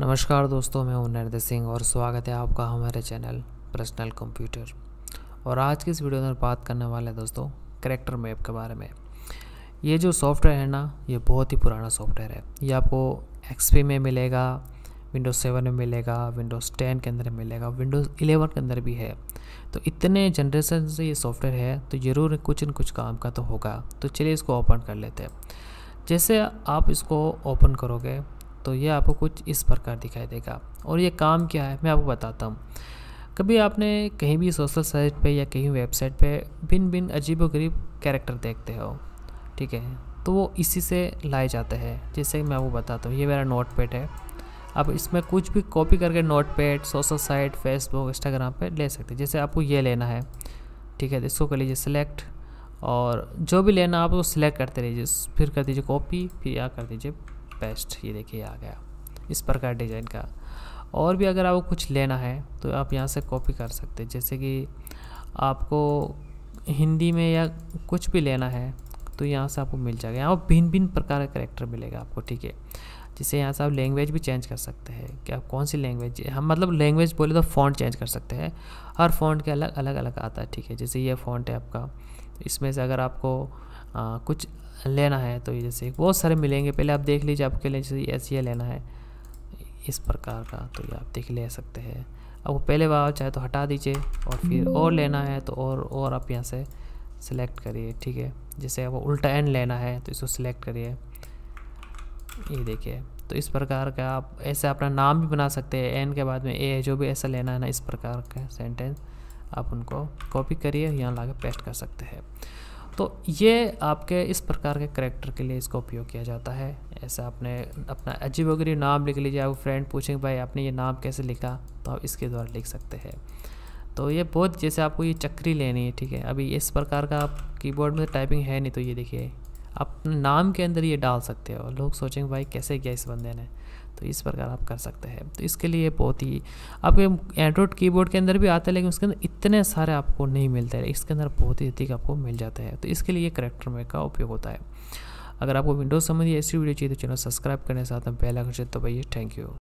नमस्कार दोस्तों मैं हूं नरेंद्र सिंह और स्वागत है आपका हमारे चैनल पर्सनल कंप्यूटर और आज की इस वीडियो में बात करने वाले हैं दोस्तों करेक्टर मैप के बारे में ये जो सॉफ्टवेयर है ना ये बहुत ही पुराना सॉफ्टवेयर है ये आपको एक्सपी में मिलेगा विंडोज़ सेवन में मिलेगा विंडोज़ टेन के अंदर मिलेगा विंडोज़ इलेवन के अंदर भी है तो इतने जनरेशन से ये सॉफ्टवेयर है तो ज़रूर कुछ न कुछ काम का तो होगा तो चलिए इसको ओपन कर लेते हैं जैसे आप इसको ओपन करोगे तो ये आपको कुछ इस प्रकार दिखाई देगा और ये काम क्या है मैं आपको बताता हूँ कभी आपने कहीं भी सोशल साइट पे या कहीं वेबसाइट पे भिन्न भिन्न अजीबोगरीब कैरेक्टर देखते हो ठीक है तो वो इसी से लाए जाते हैं जैसे मैं आपको बताता हूँ ये मेरा नोट पैड है आप इसमें कुछ भी कॉपी करके notepad social site Facebook Instagram पर ले सकते हैं जैसे आपको ये लेना है ठीक है तो इसको कर लीजिए सिलेक्ट और जो भी लेना आप वो सिलेक्ट करते रहिए फिर कर दीजिए कॉपी फिर या कर दीजिए पेस्ट ये देखिए आ गया इस प्रकार डिज़ाइन का और भी अगर आपको कुछ लेना है तो आप यहाँ से कॉपी कर सकते जैसे कि आपको हिंदी में या कुछ भी लेना है तो यहाँ से आपको मिल जाएगा यहाँ पर भिन्न भिन्न प्रकार का करेक्टर मिलेगा आपको ठीक है जिससे यहाँ से आप लैंग्वेज भी चेंज कर सकते हैं कि आप कौन सी लैंग्वेज हम मतलब लैंग्वेज बोले तो फ़ॉन्ट चेंज कर सकते हैं हर फॉन्ट के अलग अलग अलग आता है ठीक है जैसे ये फॉन्ट है आपका तो इसमें से अगर आपको आ, कुछ लेना है तो जैसे बहुत सारे मिलेंगे पहले आप देख लीजिए आपके लिए जैसे ऐसे ये लेना है इस प्रकार का तो ये आप देख ले सकते हैं अब वो पहले बार चाहे तो हटा दीजिए और फिर और लेना है तो और और आप यहाँ से सिलेक्ट करिए ठीक है जैसे वो उल्टा एंड लेना है तो इसको सिलेक्ट करिए ये देखिए तो इस प्रकार का आप ऐसे अपना नाम भी बना सकते हैं एन के बाद में ए जो भी ऐसा लेना है ना इस प्रकार का सेंटेंस आप उनको कॉपी करिए यहाँ ला पेस्ट कर सकते हैं तो ये आपके इस प्रकार के करेक्टर के लिए इसका उपयोग किया जाता है ऐसा आपने अपना अजीब वगैरह नाम लिख लीजिए आप फ्रेंड पूछेंगे भाई आपने ये नाम कैसे लिखा तो आप इसके द्वारा लिख सकते हैं तो ये बहुत जैसे आपको ये चक्री लेनी है ठीक है अभी इस प्रकार का आप कीबोर्ड में टाइपिंग है नहीं तो ये देखिए आप नाम के अंदर ये डाल सकते हो लोग सोचेंगे भाई कैसे किया इस बंदे ने तो इस प्रकार आप कर सकते हैं तो इसके लिए बहुत ही आपके एंड्रॉयड कीबोर्ड के अंदर भी आते हैं लेकिन उसके अंदर इतने सारे आपको नहीं मिलते हैं इसके अंदर बहुत ही अधिक आपको मिल जाते हैं तो इसके लिए करेक्टर मेक का उपयोग होता है अगर आपको विंडोज संबंधी ऐसी वीडियो चाहिए तो चैनल सब्सक्राइब करने साथ में पहला कर तो भैया थैंक यू